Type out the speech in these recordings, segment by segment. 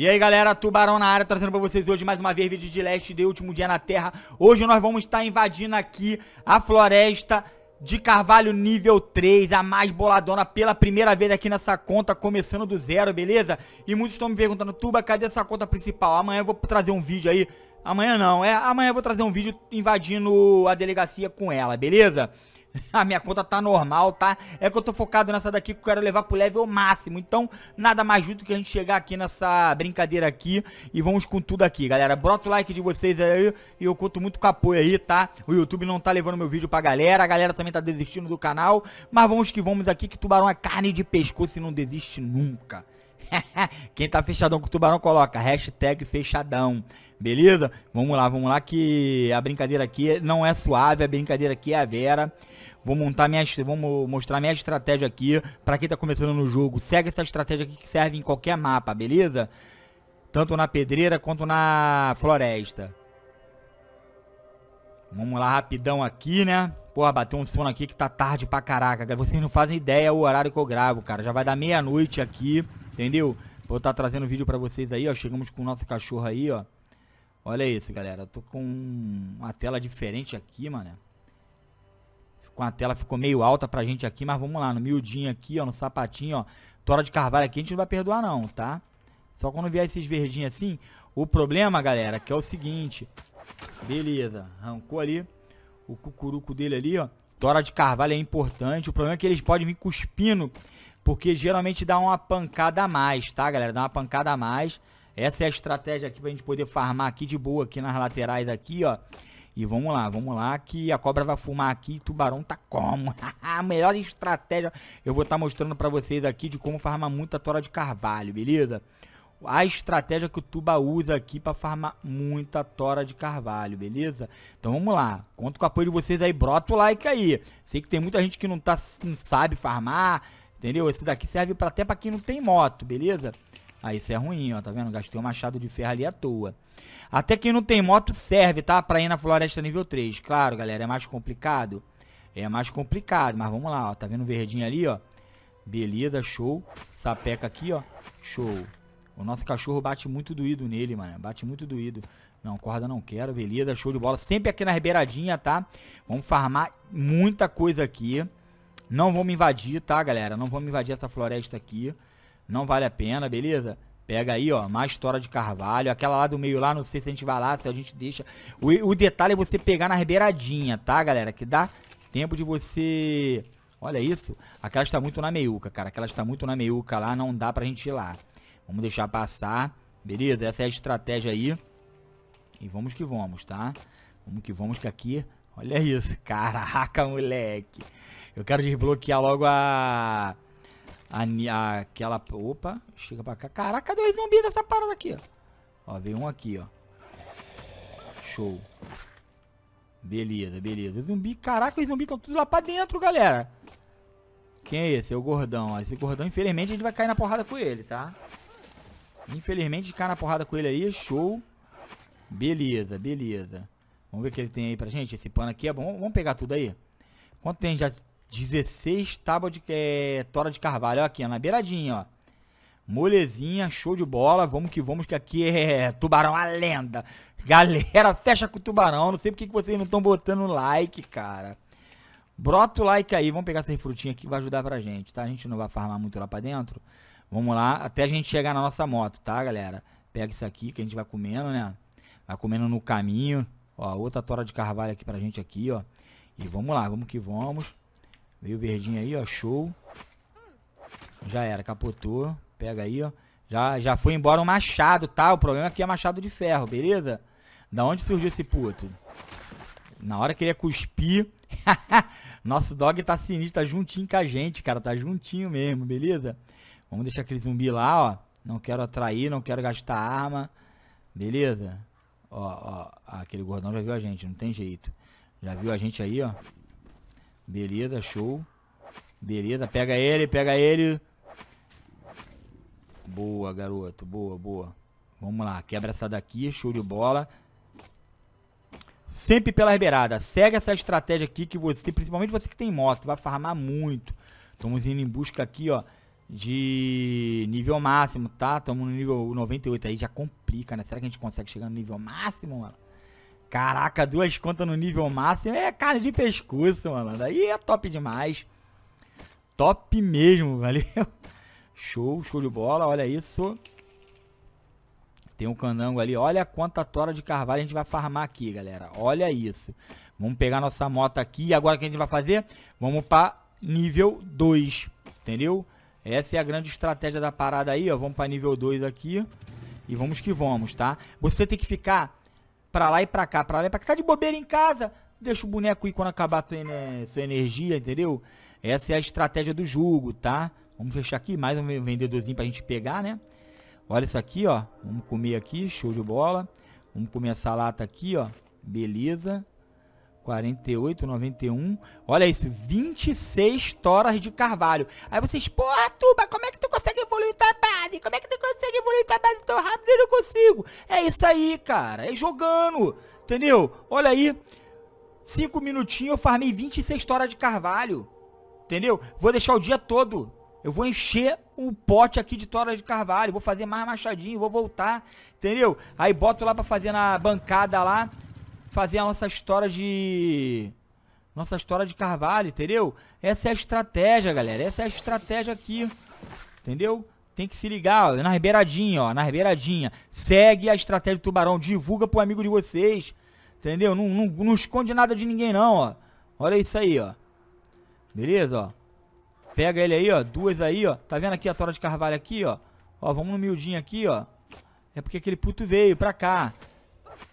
E aí galera, Tubarão na área, trazendo pra vocês hoje mais uma vez vídeo de Leste de Último Dia na Terra Hoje nós vamos estar tá invadindo aqui a floresta de Carvalho nível 3, a mais boladona pela primeira vez aqui nessa conta, começando do zero, beleza? E muitos estão me perguntando, Tuba, cadê essa conta principal? Amanhã eu vou trazer um vídeo aí, amanhã não, é, amanhã eu vou trazer um vídeo invadindo a delegacia com ela, beleza? A minha conta tá normal, tá? É que eu tô focado nessa daqui que eu quero levar pro level máximo. Então, nada mais justo que a gente chegar aqui nessa brincadeira aqui. E vamos com tudo aqui, galera. Brota o like de vocês aí. E eu conto muito com apoio aí, tá? O YouTube não tá levando meu vídeo pra galera. A galera também tá desistindo do canal. Mas vamos que vamos aqui, que tubarão é carne de pescoço e não desiste nunca. Quem tá fechadão com o tubarão, coloca hashtag fechadão. Beleza? Vamos lá, vamos lá que a brincadeira aqui não é suave, a brincadeira aqui é a Vera. Vou montar minha, vou mostrar minha estratégia aqui para quem tá começando no jogo. Segue essa estratégia aqui que serve em qualquer mapa, beleza? Tanto na pedreira quanto na floresta. Vamos lá rapidão aqui, né? Porra, bateu um sono aqui que tá tarde pra caraca, Vocês não fazem ideia o horário que eu gravo, cara. Já vai dar meia-noite aqui, entendeu? Vou estar tá trazendo vídeo pra vocês aí, ó. Chegamos com o nosso cachorro aí, ó. Olha isso, galera. Eu tô com uma tela diferente aqui, mano com a tela ficou meio alta pra gente aqui, mas vamos lá, no miudinho aqui, ó, no sapatinho, ó. Tora de carvalho aqui a gente não vai perdoar não, tá? Só quando vier esses verdinhos assim, o problema, galera, que é o seguinte. Beleza, arrancou ali o cucuruco dele ali, ó. Tora de carvalho é importante, o problema é que eles podem vir cuspindo, porque geralmente dá uma pancada a mais, tá, galera? Dá uma pancada a mais. Essa é a estratégia aqui pra gente poder farmar aqui de boa, aqui nas laterais aqui, ó. E vamos lá, vamos lá, que a cobra vai fumar aqui e tubarão tá como? a melhor estratégia eu vou estar tá mostrando pra vocês aqui de como farmar muita tora de carvalho, beleza? a estratégia que o Tuba usa aqui para farmar muita tora de carvalho, beleza? Então vamos lá, conto com o apoio de vocês aí, brota o like aí. Sei que tem muita gente que não, tá, não sabe farmar, entendeu? Esse daqui serve pra, até para quem não tem moto, beleza? Aí isso é ruim, ó, tá vendo? Gastei um machado de ferro ali à toa. Até quem não tem moto serve, tá? Pra ir na floresta nível 3. Claro, galera, é mais complicado. É mais complicado, mas vamos lá, ó. Tá vendo o verdinho ali, ó? Beleza, show. Sapeca aqui, ó. Show. O nosso cachorro bate muito doído nele, mano. Bate muito doído. Não, corda não quero. Beleza, show de bola. Sempre aqui na ribeiradinha, tá? Vamos farmar muita coisa aqui. Não vamos invadir, tá, galera? Não vamos invadir essa floresta aqui não vale a pena, beleza? Pega aí, ó, mais tora de carvalho. Aquela lá do meio lá, não sei se a gente vai lá, se a gente deixa. O, o detalhe é você pegar na beiradinha, tá, galera? Que dá tempo de você... Olha isso. Aquela está muito na meiuca, cara. Aquela está muito na meiuca lá, não dá pra gente ir lá. Vamos deixar passar, beleza? Essa é a estratégia aí. E vamos que vamos, tá? Vamos que vamos que aqui... Olha isso, caraca, moleque. Eu quero desbloquear logo a... A, aquela... Opa, chega pra cá. Caraca, dois zumbis dessa parada aqui, ó. Ó, veio um aqui, ó. Show. Beleza, beleza. Zumbi, caraca, os zumbis estão tudo lá pra dentro, galera. Quem é esse? É o gordão. Esse gordão, infelizmente, a gente vai cair na porrada com ele, tá? Infelizmente, cair na porrada com ele aí, show. Beleza, beleza. Vamos ver o que ele tem aí pra gente. Esse pano aqui é bom. Vamos pegar tudo aí. Quanto tem já 16 tábua de é, tora de carvalho. Ó, aqui, ó, na beiradinha, ó. Molezinha, show de bola. Vamos que vamos, que aqui é tubarão a lenda. Galera, fecha com o tubarão. Não sei porque que vocês não estão botando like, cara. Brota o like aí. Vamos pegar essas frutinhas aqui que vai ajudar pra gente, tá? A gente não vai farmar muito lá pra dentro. Vamos lá, até a gente chegar na nossa moto, tá, galera? Pega isso aqui que a gente vai comendo, né? Vai comendo no caminho. Ó, outra tora de carvalho aqui pra gente aqui, ó. E vamos lá, vamos que vamos. Veio o verdinho aí, ó. Show. Já era, capotou. Pega aí, ó. Já, já foi embora o um machado, tá? O problema aqui é, é machado de ferro, beleza? Da onde surgiu esse puto? Na hora que ele ia cuspir... Nosso dog tá sinistro, tá juntinho com a gente, cara. Tá juntinho mesmo, beleza? Vamos deixar aquele zumbi lá, ó. Não quero atrair, não quero gastar arma. Beleza? Ó, ó. aquele gordão já viu a gente, não tem jeito. Já viu a gente aí, ó. Beleza, show. Beleza, pega ele, pega ele. Boa, garoto. Boa, boa. Vamos lá, quebra essa daqui, show de bola. Sempre pela beirada. Segue essa estratégia aqui que você, principalmente você que tem moto, vai farmar muito. Estamos indo em busca aqui, ó, de nível máximo, tá? Estamos no nível 98 aí, já complica, né? Será que a gente consegue chegar no nível máximo, mano? Caraca, duas contas no nível máximo é carne de pescoço, mano. Daí é top demais. Top mesmo, valeu. Show, show de bola, olha isso. Tem um canango ali. Olha quanta tora de carvalho a gente vai farmar aqui, galera. Olha isso. Vamos pegar nossa moto aqui. E agora o que a gente vai fazer? Vamos para nível 2, entendeu? Essa é a grande estratégia da parada aí, ó. Vamos para nível 2 aqui. E vamos que vamos, tá? Você tem que ficar pra lá e pra cá, pra lá e pra cá. Tá de bobeira em casa, deixa o boneco ir quando acabar sua, né, sua energia, entendeu? Essa é a estratégia do jogo, tá? Vamos fechar aqui, mais um vendedorzinho pra gente pegar, né? Olha isso aqui, ó. Vamos comer aqui, show de bola. Vamos comer essa lata aqui, ó. Beleza. 48,91. Olha isso, 26 toras de carvalho. Aí vocês, porra, Tuba, como é que tu consegue evoluir tua base? Como é que tu consegue evoluir tua base tão rápido? Eu não consigo. É isso aí, cara. É jogando. Entendeu? Olha aí. Cinco minutinhos eu farmei 26 toras de carvalho. Entendeu? Vou deixar o dia todo. Eu vou encher um pote aqui de toras de carvalho. Vou fazer mais machadinho. Vou voltar. Entendeu? Aí boto lá pra fazer na bancada lá. Fazer a nossa história de nossa história de Carvalho, entendeu? Essa é a estratégia, galera. Essa é a estratégia aqui. Entendeu? Tem que se ligar, ó, na beiradinha, ó, na beiradinha. Segue a estratégia do tubarão, divulga pro amigo de vocês. Entendeu? Não, não, não esconde nada de ninguém não, ó. Olha isso aí, ó. Beleza, ó. Pega ele aí, ó. Duas aí, ó. Tá vendo aqui a tora de carvalho aqui, ó? Ó, vamos no miudinho aqui, ó. É porque aquele puto veio pra cá.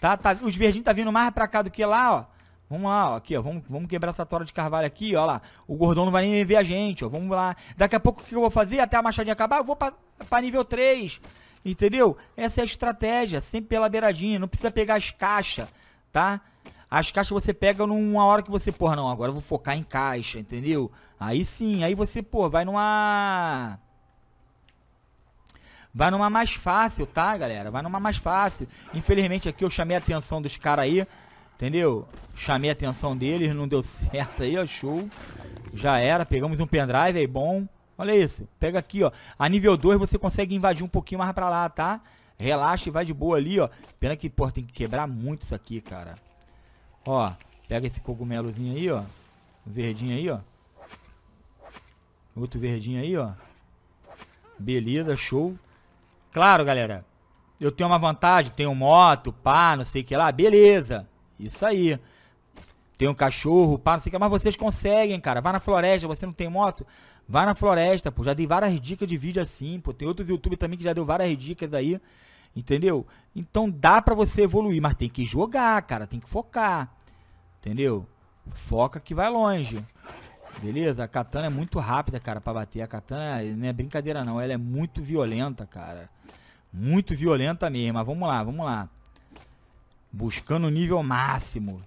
Tá, tá, os verdinhos tá vindo mais pra cá do que lá, ó. Vamos lá, ó, aqui, ó. Vamos, vamos quebrar essa tora de carvalho aqui, ó lá. O gordão não vai nem ver a gente, ó. Vamos lá. Daqui a pouco o que eu vou fazer? Até a machadinha acabar, eu vou pra, pra nível 3. Entendeu? Essa é a estratégia, sempre pela beiradinha. Não precisa pegar as caixas, tá? As caixas você pega numa hora que você, porra, não, agora eu vou focar em caixa, entendeu? Aí sim, aí você, pô, vai numa... Vai numa mais fácil, tá, galera? Vai numa mais fácil. Infelizmente aqui eu chamei a atenção dos caras aí. Entendeu? Chamei a atenção deles, não deu certo aí, ó, show. Já era, pegamos um pendrive aí, bom. Olha isso, pega aqui, ó. A nível 2 você consegue invadir um pouquinho mais pra lá, tá? Relaxa e vai de boa ali, ó. Pena que, porra, tem que quebrar muito isso aqui, cara. Ó, pega esse cogumelozinho aí, ó. Verdinho aí, ó. Outro verdinho aí, ó. Beleza, show. Claro, galera. Eu tenho uma vantagem, tenho moto, pá, não sei o que lá. Beleza. Isso aí. Tem um cachorro, pá, não sei o que. Mas vocês conseguem, cara. Vá na floresta, você não tem moto? Vá na floresta, pô. Já dei várias dicas de vídeo assim, pô. Tem outros YouTube também que já deu várias dicas aí. Entendeu? Então dá pra você evoluir, mas tem que jogar, cara. Tem que focar. Entendeu? Foca que vai longe. Beleza? A katana é muito rápida, cara, pra bater. A katana é, não é brincadeira, não. Ela é muito violenta, cara. Muito violenta mesmo. Mas vamos lá, vamos lá. Buscando o nível máximo.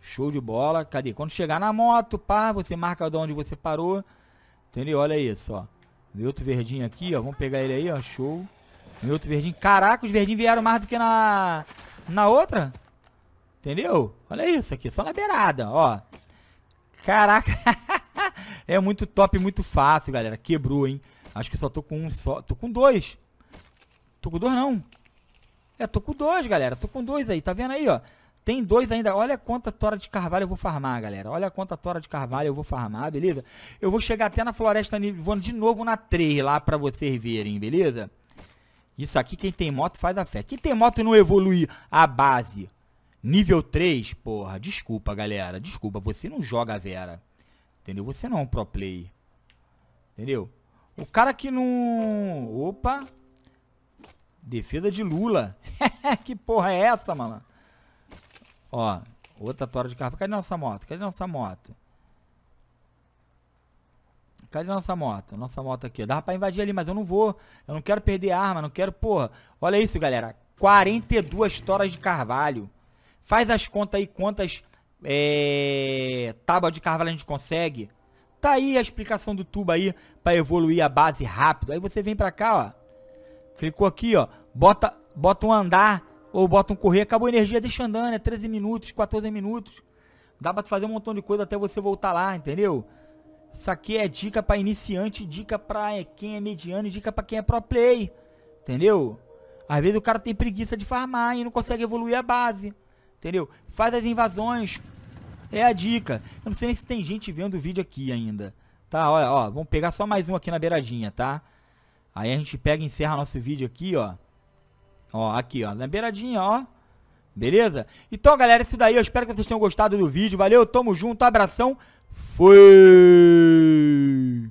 Show de bola. Cadê? Quando chegar na moto, pá, você marca de onde você parou. Entendeu? Olha isso, ó. Meu outro verdinho aqui, ó. Vamos pegar ele aí, ó. Show. Meu outro verdinho. Caraca, os verdinhos vieram mais do que na... Na outra. Entendeu? Olha isso aqui. Só na beirada, ó. Caraca. é muito top, muito fácil, galera. Quebrou, hein? Acho que só tô com um só. Tô com dois. Tô com dois, não. É, tô com dois, galera. Tô com dois aí. Tá vendo aí, ó? Tem dois ainda. Olha quanta tora de carvalho eu vou farmar, galera. Olha quanta tora de carvalho eu vou farmar, beleza? Eu vou chegar até na floresta nivona de novo na 3 lá pra vocês verem, beleza? Isso aqui, quem tem moto faz a fé. Quem tem moto e não evoluir a base nível 3, porra, desculpa, galera. Desculpa, você não joga Vera. Entendeu? Você não é um pro play. Entendeu? O cara que não... Opa! Defesa de Lula. que porra é essa, malandro? Ó, outra tora de carro. Cadê nossa moto? Cadê nossa moto? Cadê nossa moto? Nossa moto aqui. Dá pra invadir ali, mas eu não vou. Eu não quero perder arma, não quero, porra. Olha isso, galera. 42 toras de carvalho. Faz as contas aí, quantas é, de carvalho a gente consegue. Tá aí a explicação do tubo aí pra evoluir a base rápido. Aí você vem pra cá, ó. Clicou aqui, ó. Bota, bota um andar ou bota um correr. Acabou a energia, deixa andando. É 13 minutos, 14 minutos. Dá pra fazer um montão de coisa até você voltar lá, entendeu? Isso aqui é dica pra iniciante, dica pra quem é mediano e dica pra quem é pro play. Entendeu? Às vezes o cara tem preguiça de farmar e não consegue evoluir a base. Entendeu? Faz as invasões. É a dica. Eu não sei nem se tem gente vendo o vídeo aqui ainda. Tá, olha, ó. Vamos pegar só mais um aqui na beiradinha, tá? Tá? Aí a gente pega e encerra nosso vídeo aqui, ó. Ó, aqui, ó, na beiradinha, ó. Beleza? Então, galera, é isso daí. Eu espero que vocês tenham gostado do vídeo. Valeu, tamo junto, abração. Fui!